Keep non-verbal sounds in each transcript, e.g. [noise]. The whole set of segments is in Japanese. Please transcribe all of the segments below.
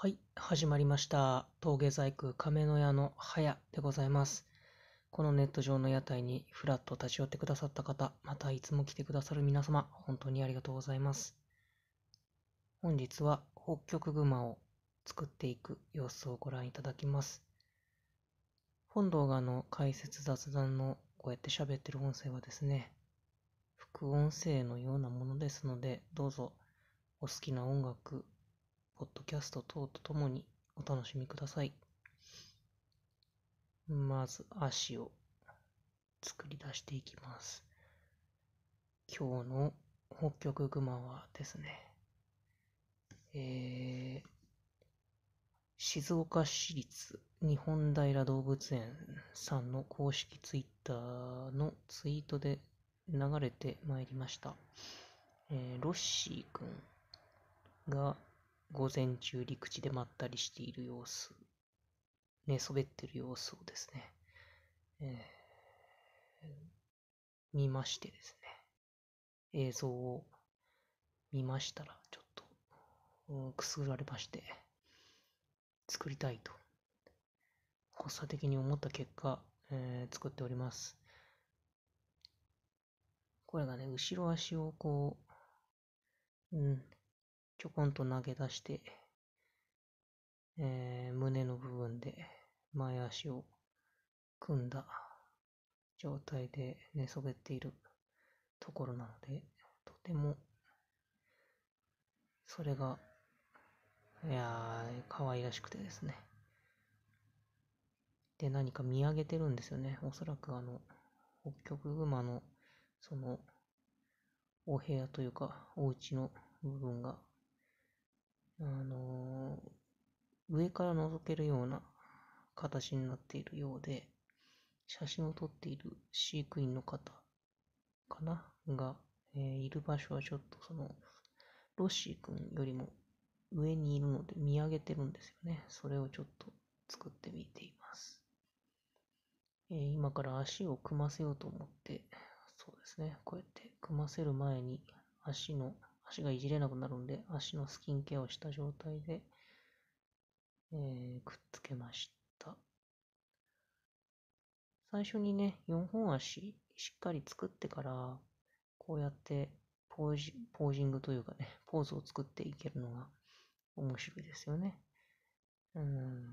はい、始まりました。峠細工亀の屋の早でございます。このネット上の屋台にふらっと立ち寄ってくださった方、またいつも来てくださる皆様、本当にありがとうございます。本日は北極熊を作っていく様子をご覧いただきます。本動画の解説雑談のこうやって喋ってる音声はですね、副音声のようなものですので、どうぞお好きな音楽、ポッドキャスト等とともにお楽しみください。まず足を作り出していきます。今日の北極熊はですね、えー、静岡市立日本平動物園さんの公式ツイッターのツイートで流れてまいりました。えー、ロッシーくんが、午前中陸地でまったりしている様子、寝そべってる様子をですね、えー、見ましてですね、映像を見ましたら、ちょっと、くすぐられまして、作りたいと、発作的に思った結果、えー、作っております。これがね、後ろ足をこう、うん、ちょこんと投げ出して、えー、胸の部分で前足を組んだ状態で寝そべっているところなので、とても、それが、いやー、可愛らしくてですね。で、何か見上げてるんですよね。おそらくあの、北極熊の、その、お部屋というか、お家の部分があのー、上から覗けるような形になっているようで、写真を撮っている飼育員の方かなが、えー、いる場所はちょっとその、ロッシー君よりも上にいるので見上げてるんですよね。それをちょっと作ってみています。えー、今から足を組ませようと思って、そうですね、こうやって組ませる前に足の足がいじれなくなるんで、足のスキンケアをした状態で、えー、くっつけました。最初にね、4本足しっかり作ってから、こうやってポージポージングというかね、ポーズを作っていけるのが面白いですよね。うん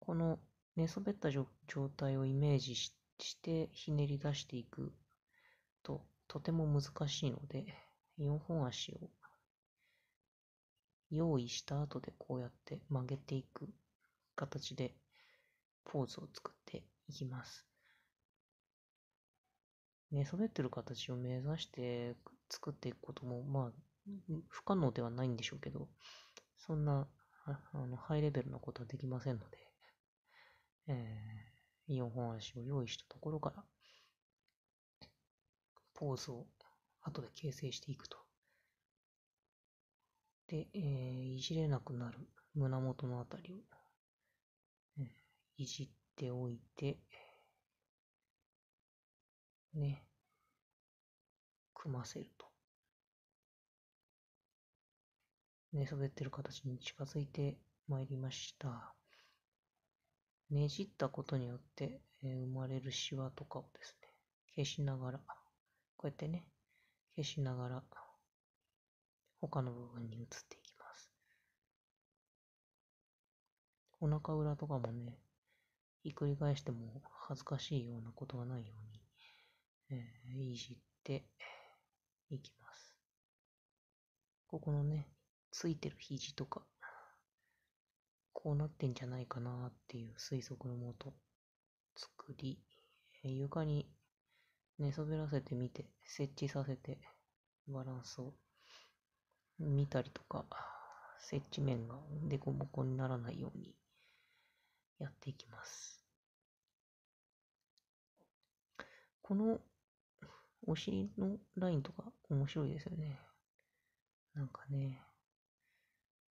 この寝そべった状態をイメージしてひねり出していくととても難しいので、4本足を用意した後でこうやって曲げていく形でポーズを作っていきます。寝そべってる形を目指して作っていくこともまあ不可能ではないんでしょうけどそんなあのハイレベルなことはできませんので、えー、4本足を用意したところからポーズを後で形成していくと。で、えー、いじれなくなる胸元のあたりを、えー、いじっておいて、ね、組ませると。ね、べってる形に近づいてまいりました。ねじったことによって、えー、生まれるシワとかをですね、消しながら、こうやってね、消しながら他の部分に移っていきますお腹裏とかもねひっくり返しても恥ずかしいようなことがないように、えー、いじっていきますここのねついてる肘とかこうなってんじゃないかなっていう推測のもと作り床に寝そべらせてみて、設置させて、バランスを見たりとか、設置面がデコボコにならないようにやっていきます。このお尻のラインとか面白いですよね。なんかね、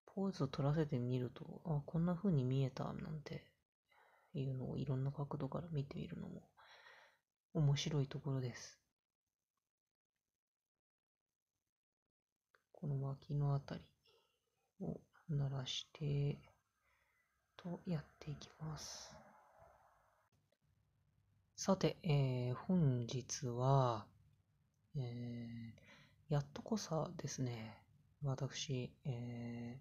ポーズを取らせてみると、あ、こんな風に見えた、なんていうのをいろんな角度から見てみるのも面白いところです。この脇のあたりを鳴らしてとやっていきます。さて、えー、本日は、えー、やっとこさですね、私、え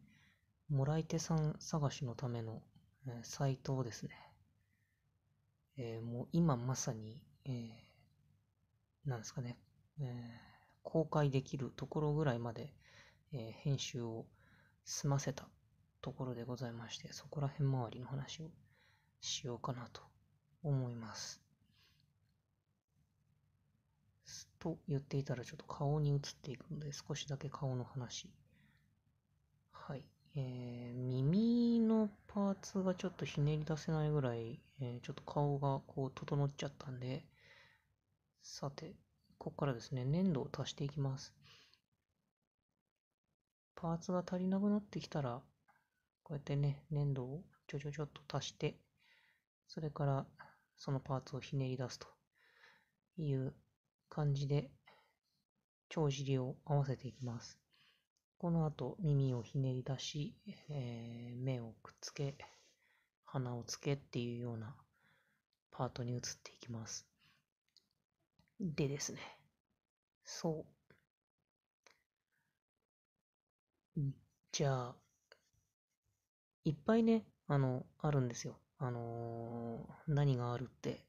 ー、もらい手さん探しのための、えー、サイトをですね、えー、もう今まさにえー、なんですかね、えー、公開できるところぐらいまで、えー、編集を済ませたところでございまして、そこら辺周りの話をしようかなと思います。と言っていたらちょっと顔に移っていくので少しだけ顔の話。はい。えー、耳のパーツがちょっとひねり出せないぐらい、えー、ちょっと顔がこう整っちゃったんで、さて、ここからですね、粘土を足していきます。パーツが足りなくなってきたら、こうやってね、粘土をちょちょちょっと足して、それからそのパーツをひねり出すという感じで、帳尻を合わせていきます。この後、耳をひねり出し、えー、目をくっつけ、鼻をつけっていうようなパートに移っていきます。でですね、そう。じゃあ、いっぱいね、あの、あるんですよ。あのー、何があるって、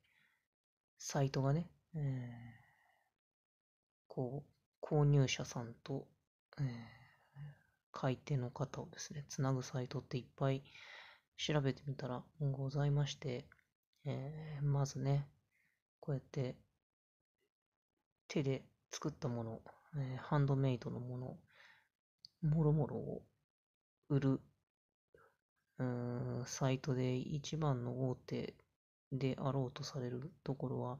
サイトがね、えー、こう、購入者さんと、えー、買い手の方をですね、つなぐサイトっていっぱい調べてみたらございまして、えー、まずね、こうやって手で作ったもの、えー、ハンドメイドのもの、もろもろを売る、うん、サイトで一番の大手であろうとされるところは、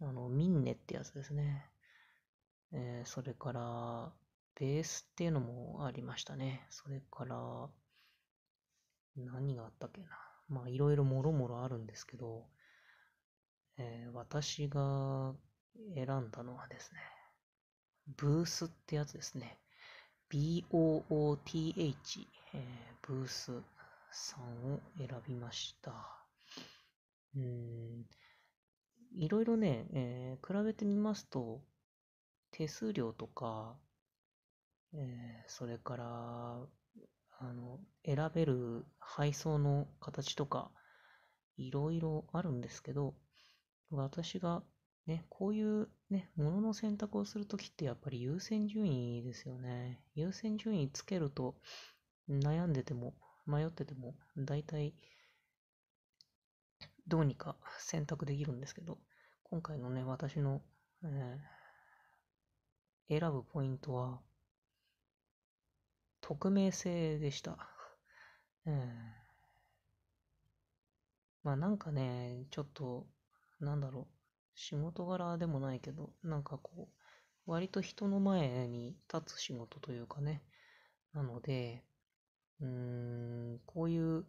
あの、ミンネってやつですね。えー、それから、ベースっていうのもありましたね。それから、何があったっけな。まあ、いろいろもろもろあるんですけど、えー、私が選んだのはですね、ブースってやつですね。BOOTH、えー、ブースさんを選びました。うん、いろいろね、えー、比べてみますと、手数料とか、えー、それから、あの、選べる配送の形とか、いろいろあるんですけど、私がね、こういうね、ものの選択をするときってやっぱり優先順位ですよね。優先順位つけると悩んでても迷ってても大体どうにか選択できるんですけど、今回のね、私の、えー、選ぶポイントは、匿名性でした。うん。まあなんかね、ちょっと、なんだろう。仕事柄でもないけど、なんかこう、割と人の前に立つ仕事というかね、なので、うーん、こういう、こ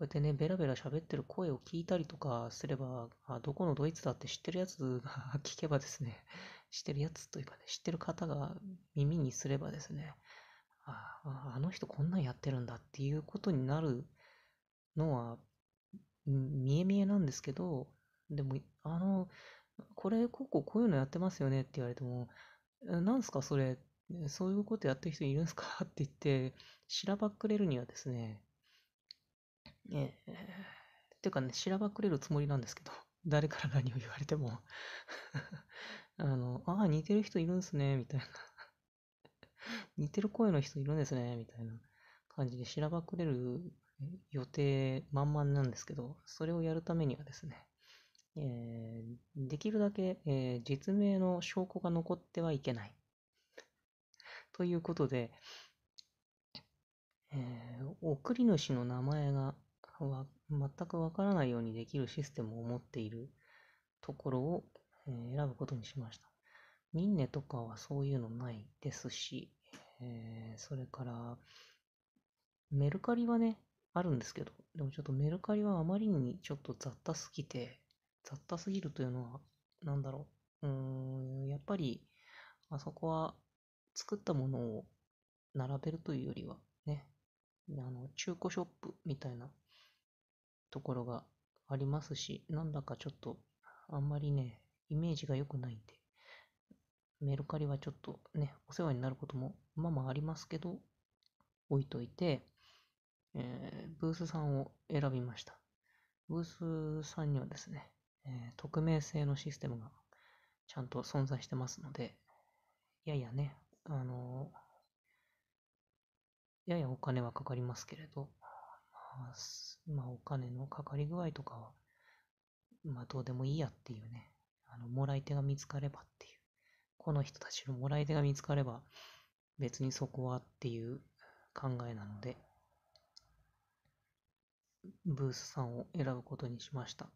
うやってね、ベラベラ喋ってる声を聞いたりとかすれば、あどこのドイツだって知ってるやつが [laughs] 聞けばですね、知ってるやつというかね、知ってる方が耳にすればですね、ああの人こんなんやってるんだっていうことになるのは見え見えなんですけどでもあのこれ、こここういうのやってますよねって言われても、なんすかそれ、そういうことやってる人いるんすかって言って、しらばくれるにはですね、えー、っていうかね、しらばくれるつもりなんですけど、誰から何を言われても [laughs] あの、ああ、似てる人いるんすね、みたいな似てる声の人いるんですね、みたいな感じでしらばくれる予定満々なんですけど、それをやるためにはですね、えー、できるだけ、えー、実名の証拠が残ってはいけない。ということで、えー、送り主の名前がわ全くわからないようにできるシステムを持っているところを、えー、選ぶことにしました。ミンネとかはそういうのないですし、えー、それからメルカリはね、あるんですけど、でもちょっとメルカリはあまりにちょっと雑多すぎて、雑多すぎるというのは、なんだろう。うーん、やっぱり、あそこは作ったものを並べるというよりは、ね、あの、中古ショップみたいなところがありますし、なんだかちょっと、あんまりね、イメージが良くないんで、メルカリはちょっとね、お世話になることもまあまあありますけど、置いといて、えー、ブースさんを選びました。ブースさんにはですね、えー、匿名性のシステムがちゃんと存在してますので、ややね、あのー、ややお金はかかりますけれど、まあ、まあ、お金のかかり具合とかは、まあ、どうでもいいやっていうね、あの、もらい手が見つかればっていう、この人たちのもらい手が見つかれば、別にそこはっていう考えなので、ブースさんを選ぶことにしました。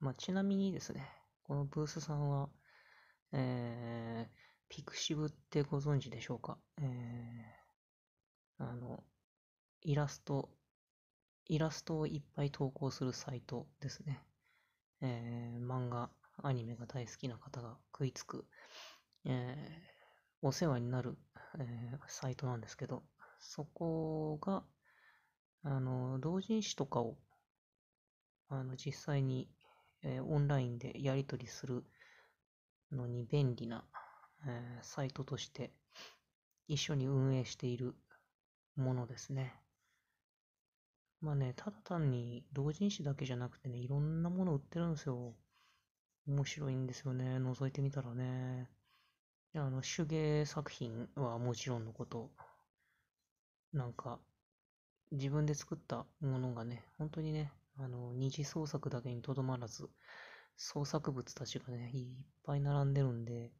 まあ、ちなみにですね、このブースさんは、えー、ピクシブってご存知でしょうかえー、あの、イラスト、イラストをいっぱい投稿するサイトですね。えー、漫画、アニメが大好きな方が食いつく、えー、お世話になる、えー、サイトなんですけど、そこが、あの、同人誌とかを、あの、実際にえー、オンラインでやり取りするのに便利な、えー、サイトとして一緒に運営しているものですね。まあね、ただ単に同人誌だけじゃなくてね、いろんなもの売ってるんですよ。面白いんですよね。覗いてみたらね。あの、手芸作品はもちろんのこと、なんか、自分で作ったものがね、本当にね、あの、二次創作だけにとどまらず、創作物たちがね、いっぱい並んでるんで、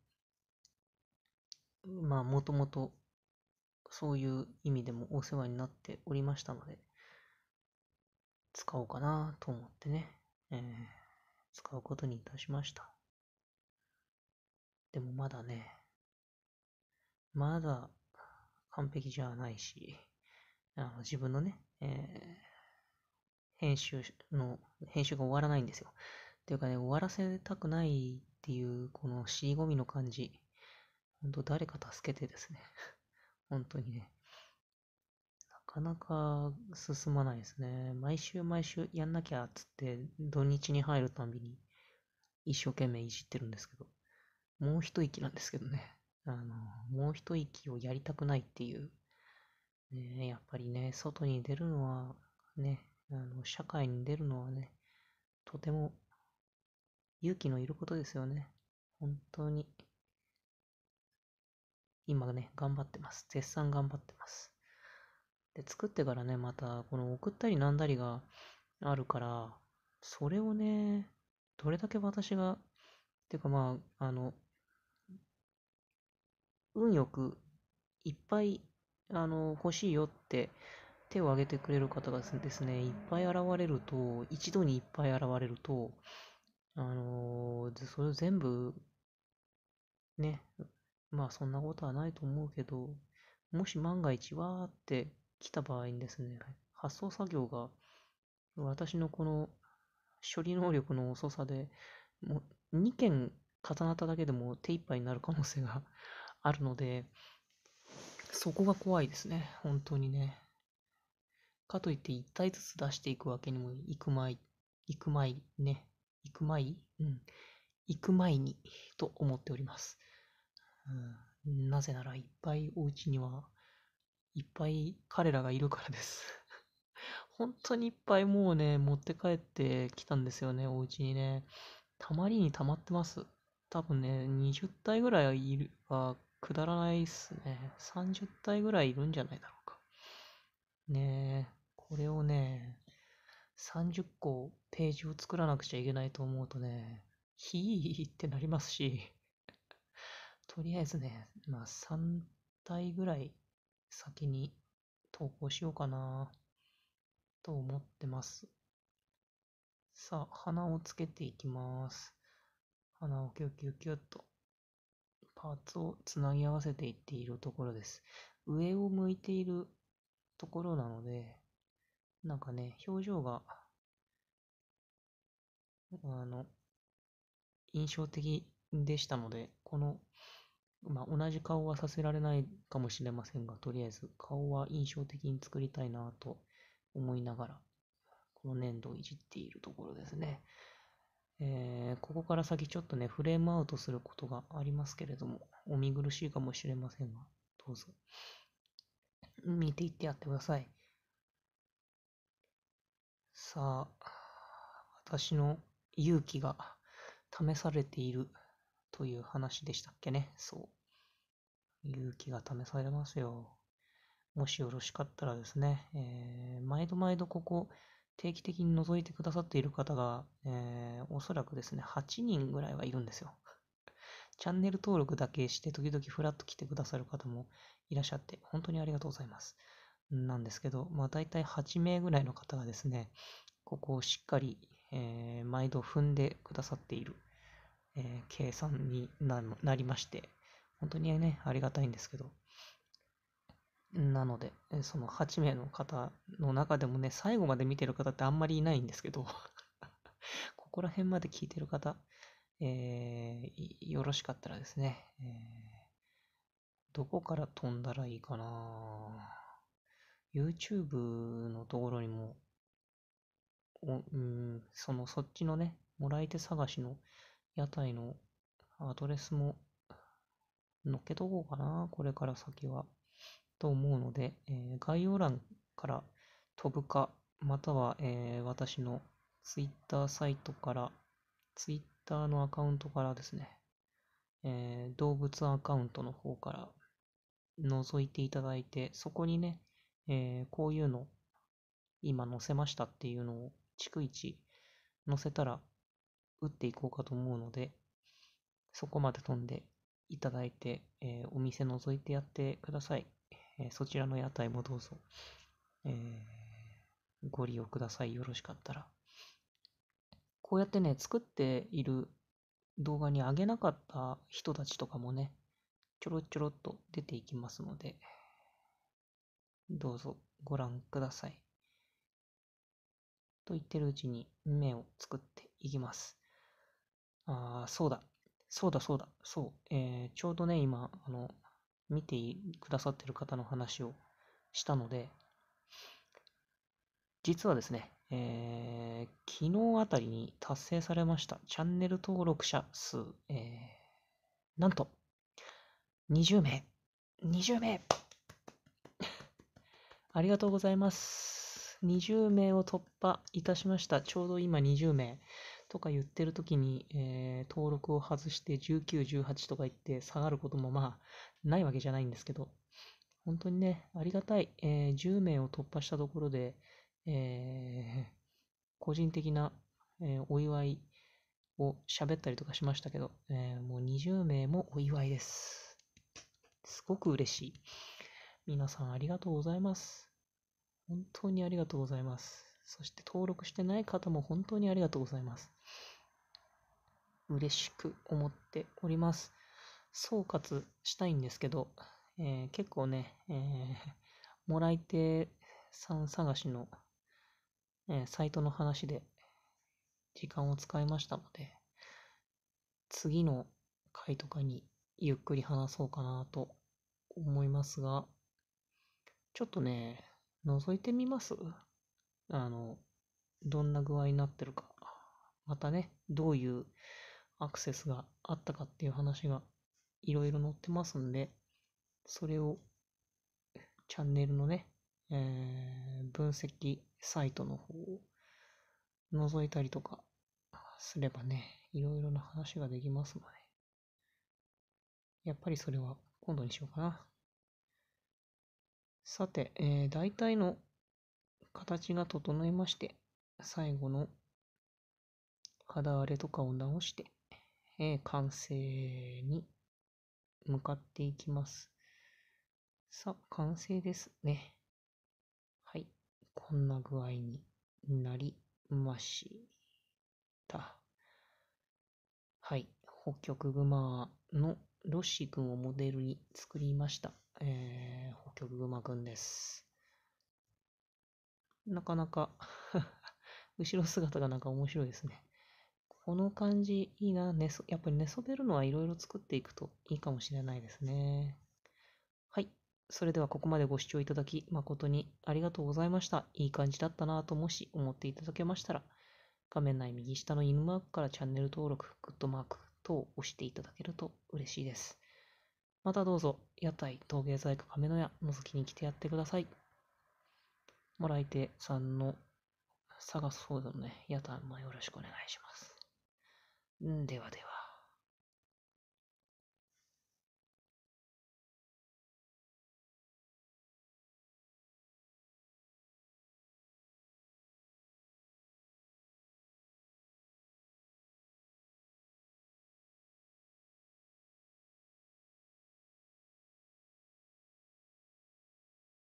まあ、もともと、そういう意味でもお世話になっておりましたので、使おうかなと思ってね、えー、使うことにいたしました。でもまだね、まだ完璧じゃないし、あの自分のね、えー編集の、編集が終わらないんですよ。っていうかね、終わらせたくないっていう、この尻込みの感じ。ほんと誰か助けてですね。本当にね。なかなか進まないですね。毎週毎週やんなきゃっつって、土日に入るたんびに一生懸命いじってるんですけど、もう一息なんですけどね。あの、もう一息をやりたくないっていう。ね、やっぱりね、外に出るのはね、あの社会に出るのはね、とても勇気のいることですよね。本当に。今ね、頑張ってます。絶賛頑張ってます。で、作ってからね、また、この送ったりなんだりがあるから、それをね、どれだけ私が、てかまあ、あの、運よくいっぱい、あの、欲しいよって手を挙げてくれる方がですね、いっぱい現れると、一度にいっぱい現れると、あのー、それを全部、ね、まあそんなことはないと思うけど、もし万が一わーって来た場合にですね、発送作業が私のこの処理能力の遅さで、もう2件重なっただけでも手一杯になる可能性があるので、そこが怖いですね、本当にね。かといって1体ずつ出していくわけにもいくまい、いくまいね、いくまい、うん、いくまいにと思っております。うん、なぜならいっぱいお家にはいっぱい彼らがいるからです [laughs] 本当にいっぱいもうね、持って帰ってきたんですよね、お家にね。たまりにたまってます。多分ね、20体ぐらいはいるはくだらないっすね。30体ぐらいいるんじゃないだろうか。ねえ。これをね、30個ページを作らなくちゃいけないと思うとね、ひーってなりますし、[laughs] とりあえずね、まあ3体ぐらい先に投稿しようかなと思ってます。さあ、鼻をつけていきます。鼻をキュキュッキュッとパーツをつなぎ合わせていっているところです。上を向いているところなので、なんかね、表情が、あの、印象的でしたので、この、まあ、同じ顔はさせられないかもしれませんが、とりあえず顔は印象的に作りたいなと思いながら、この粘土をいじっているところですね。えー、ここから先ちょっとね、フレームアウトすることがありますけれども、お見苦しいかもしれませんが、どうぞ、見ていってやってください。さあ、私の勇気が試されているという話でしたっけね。そう。勇気が試されますよ。もしよろしかったらですね、えー、毎度毎度ここ、定期的に覗いてくださっている方が、えー、おそらくですね、8人ぐらいはいるんですよ。チャンネル登録だけして、時々フラッと来てくださる方もいらっしゃって、本当にありがとうございます。なんですけど、まあ、大体8名ぐらいの方がですね、ここをしっかり、えー、毎度踏んでくださっている、えー、計算にななりまして、本当にね、ありがたいんですけど、なので、その8名の方の中でもね、最後まで見てる方ってあんまりいないんですけど [laughs] ここら辺まで聞いてる方、えー、よろしかったらですね、えー、どこから飛んだらいいかな YouTube のところにも、おうん、その、そっちのね、もらい手探しの屋台のアドレスも載っけとこうかな、これから先は。と思うので、えー、概要欄から飛ぶか、または、えー、私の Twitter サイトから、Twitter のアカウントからですね、えー、動物アカウントの方から覗いていただいて、そこにね、えー、こういうの今載せましたっていうのを逐一載せたら打っていこうかと思うのでそこまで飛んでいただいて、えー、お店覗いてやってください、えー、そちらの屋台もどうぞ、えご利用くださいよろしかったらこうやってね作っている動画に上げなかった人たちとかもねちょろちょろっと出ていきますのでどうぞご覧ください。と言ってるうちに目を作っていきます。ああ、そうだ。そうだそうだ。そう。えー、ちょうどね、今、あの、見てくださってる方の話をしたので、実はですね、えー、昨日あたりに達成されましたチャンネル登録者数、えー、なんと、20名、20名ありがとうございます。20名を突破いたしました。ちょうど今20名とか言ってる時に、えー、登録を外して19、18とか言って下がることもまあないわけじゃないんですけど、本当にね、ありがたい。えー、10名を突破したところで、えー、個人的な、えー、お祝いを喋ったりとかしましたけど、えー、もう20名もお祝いです。すごく嬉しい。皆さんありがとうございます。本当にありがとうございます。そして登録してない方も本当にありがとうございます。嬉しく思っております。総括したいんですけど、えー、結構ね、えー、もらい手さん探しの、えー、サイトの話で時間を使いましたので、次の回とかにゆっくり話そうかなと思いますが、ちょっとね、覗いてみますあの、どんな具合になってるか。またね、どういうアクセスがあったかっていう話がいろいろ載ってますんで、それをチャンネルのね、えー、分析サイトの方を覗いたりとかすればね、いろいろな話ができますので、やっぱりそれは今度にしようかな。さて、えー、大体の形が整いまして、最後の肌荒れとかを直して、えー、完成に向かっていきます。さあ、完成ですね。はい。こんな具合になりました。はい。北極熊のロッシー君をモデルに作りました。えー、ホキくんです。なかなか [laughs] 後ろ姿がなんか面白いですね。この感じいいな。寝そやっぱり寝そべるのはいろいろ作っていくといいかもしれないですね。はい。それではここまでご視聴いただき誠にありがとうございました。いい感じだったなともし思っていただけましたら、画面内右下の犬マークからチャンネル登録、グッドマーク等を押していただけると嬉しいです。またどうぞ、屋台、陶芸細工、亀の屋、覗きに来てやってください。もらい手さんの探す方のね、屋台もよろしくお願いします。ではでは。